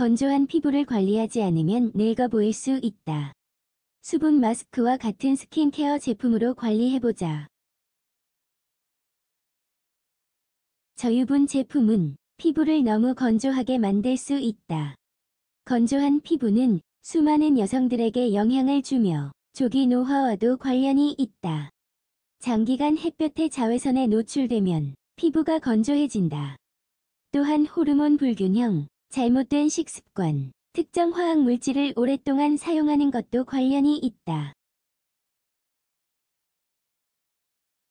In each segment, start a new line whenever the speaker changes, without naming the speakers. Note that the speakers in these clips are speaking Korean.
건조한 피부를 관리하지 않으면 늙어 보일 수 있다. 수분 마스크와 같은 스킨케어 제품으로 관리해보자.
저유분 제품은 피부를 너무 건조하게
만들 수 있다. 건조한 피부는 수많은 여성들에게 영향을 주며 조기 노화와도 관련이 있다. 장기간 햇볕에 자외선에 노출되면 피부가 건조해진다. 또한 호르몬 불균형, 잘못된 식습관, 특정 화학 물질을 오랫동안 사용하는 것도 관련이
있다.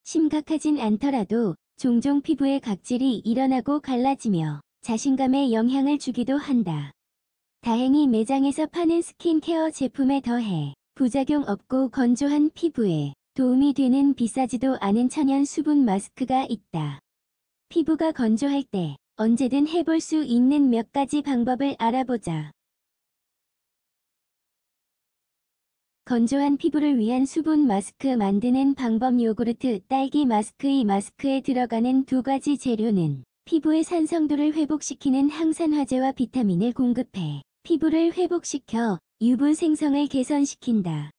심각하진
않더라도 종종 피부의 각질이 일어나고 갈라지며 자신감에 영향을 주기도 한다. 다행히 매장에서 파는 스킨케어 제품에 더해 부작용 없고 건조한 피부에 도움이 되는 비싸지도 않은 천연 수분 마스크가 있다. 피부가 건조할 때 언제든 해볼 수 있는 몇
가지 방법을 알아보자.
건조한 피부를 위한 수분 마스크 만드는 방법 요구르트 딸기 마스크의 마스크에 들어가는 두 가지 재료는 피부의 산성도를 회복시키는 항산화제와 비타민을 공급해 피부를 회복시켜 유분 생성을 개선시킨다.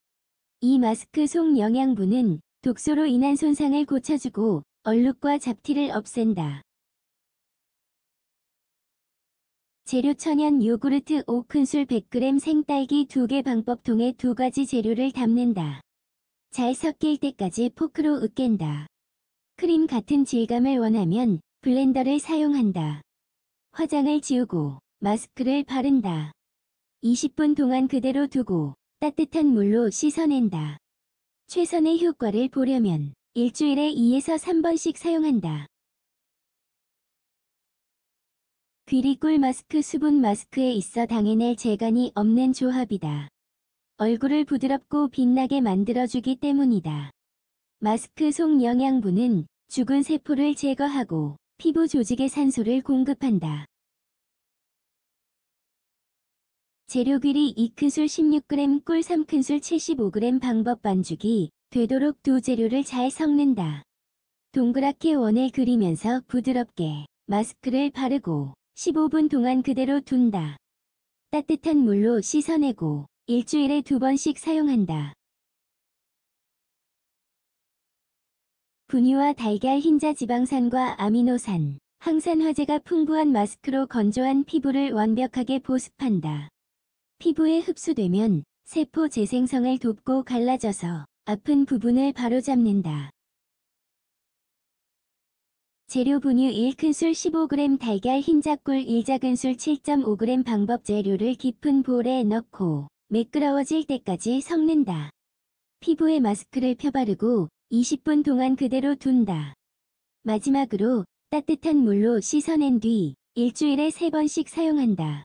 이 마스크 속 영양분은 독소로 인한 손상을 고쳐주고
얼룩과 잡티를 없앤다.
재료 천연 요구르트 5큰술 100g 생딸기 2개 방법 통해두 가지 재료를 담는다. 잘 섞일 때까지 포크로 으깬다. 크림 같은 질감을 원하면 블렌더를 사용한다. 화장을 지우고 마스크를 바른다. 20분 동안 그대로 두고 따뜻한 물로 씻어낸다. 최선의 효과를 보려면 일주일에 2에서 3번씩
사용한다. 귀리꿀 마스크
수분 마스크에 있어 당해낼 재간이 없는 조합이다. 얼굴을 부드럽고 빛나게 만들어주기 때문이다. 마스크 속 영양분은 죽은 세포를 제거하고 피부 조직에 산소를 공급한다.
재료귀리 2큰술 16g 꿀 3큰술
75g 방법 반죽이 되도록 두 재료를 잘 섞는다. 동그랗게 원을 그리면서 부드럽게 마스크를 바르고 15분 동안 그대로 둔다. 따뜻한 물로 씻어내고 일주일에 두 번씩
사용한다. 분유와 달걀
흰자 지방산과 아미노산, 항산화제가 풍부한 마스크로 건조한 피부를 완벽하게 보습한다. 피부에 흡수되면 세포 재생성을 돕고 갈라져서 아픈 부분을 바로잡는다. 재료 분유 1큰술 15g 달걀 흰자꿀 1작은술 7.5g 방법 재료를 깊은 볼에 넣고 매끄러워질 때까지 섞는다. 피부에 마스크를 펴바르고 20분 동안 그대로 둔다. 마지막으로 따뜻한 물로 씻어낸 뒤 일주일에 3번씩 사용한다.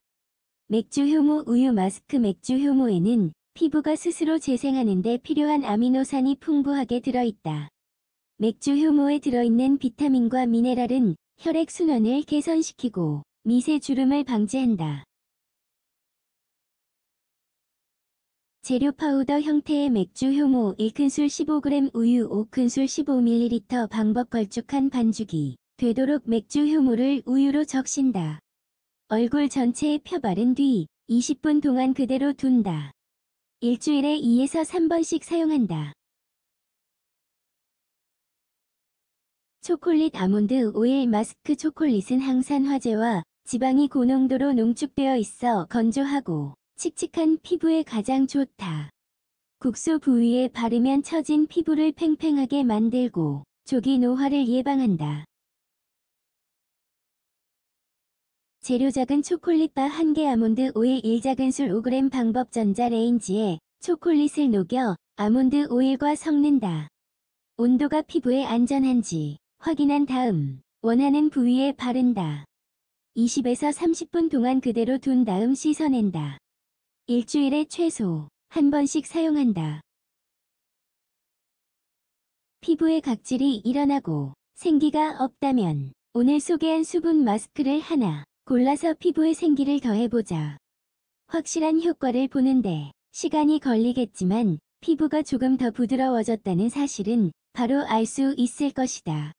맥주 효모 우유 마스크 맥주 효모에는 피부가 스스로 재생하는 데 필요한 아미노산이 풍부하게 들어있다. 맥주 효모에 들어있는 비타민과 미네랄은 혈액 순환을 개선시키고 미세 주름을
방지한다. 재료 파우더
형태의 맥주 효모 1큰술 15g 우유 5큰술 15ml 방법 걸쭉한 반죽이 되도록 맥주 효모를 우유로 적신다. 얼굴 전체에 펴바른 뒤 20분 동안 그대로 둔다. 일주일에
2에서 3번씩 사용한다.
초콜릿 아몬드 오일 마스크 초콜릿은 항산 화제와 지방이 고농도로 농축되어 있어 건조하고 칙칙한 피부에 가장 좋다. 국소 부위에 바르면 처진 피부를 팽팽하게 만들고 조기 노화를
예방한다. 재료 작은
초콜릿바 1개 아몬드 오일 1작은술 5g 방법 전자레인지에 초콜릿을 녹여 아몬드 오일과 섞는다. 온도가 피부에 안전한지 확인한 다음 원하는 부위에 바른다. 20에서 30분 동안 그대로 둔 다음 씻어낸다. 일주일에 최소 한 번씩
사용한다. 피부에 각질이 일어나고
생기가 없다면 오늘 소개한 수분 마스크를 하나 골라서 피부에 생기를 더해보자. 확실한 효과를 보는데 시간이 걸리겠지만 피부가 조금 더 부드러워졌다는 사실은 바로 알 수 있을 것이다.